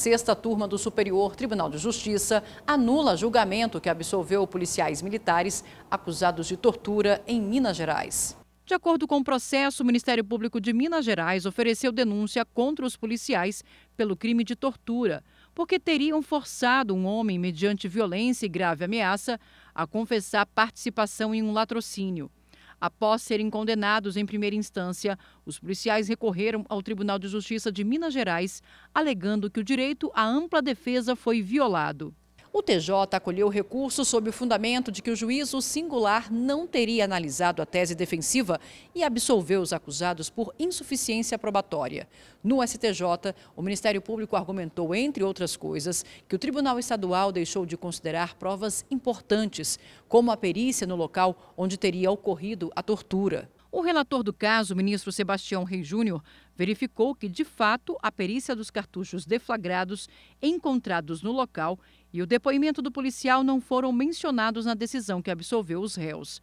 sexta turma do Superior Tribunal de Justiça anula julgamento que absolveu policiais militares acusados de tortura em Minas Gerais. De acordo com o processo, o Ministério Público de Minas Gerais ofereceu denúncia contra os policiais pelo crime de tortura, porque teriam forçado um homem, mediante violência e grave ameaça, a confessar participação em um latrocínio. Após serem condenados em primeira instância, os policiais recorreram ao Tribunal de Justiça de Minas Gerais, alegando que o direito à ampla defesa foi violado. O TJ acolheu o recurso sob o fundamento de que o juízo singular não teria analisado a tese defensiva e absolveu os acusados por insuficiência probatória. No STJ, o Ministério Público argumentou, entre outras coisas, que o Tribunal Estadual deixou de considerar provas importantes, como a perícia no local onde teria ocorrido a tortura. O relator do caso, ministro Sebastião Rei Júnior, verificou que, de fato, a perícia dos cartuchos deflagrados encontrados no local e o depoimento do policial não foram mencionados na decisão que absolveu os réus.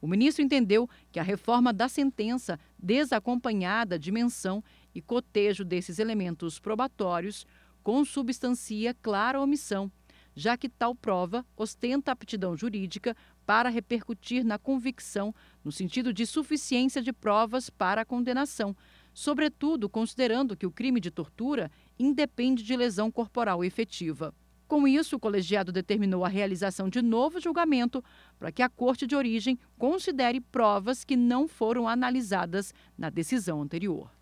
O ministro entendeu que a reforma da sentença, desacompanhada de menção e cotejo desses elementos probatórios, consubstancia clara omissão já que tal prova ostenta aptidão jurídica para repercutir na convicção, no sentido de suficiência de provas para a condenação, sobretudo considerando que o crime de tortura independe de lesão corporal efetiva. Com isso, o colegiado determinou a realização de novo julgamento para que a corte de origem considere provas que não foram analisadas na decisão anterior.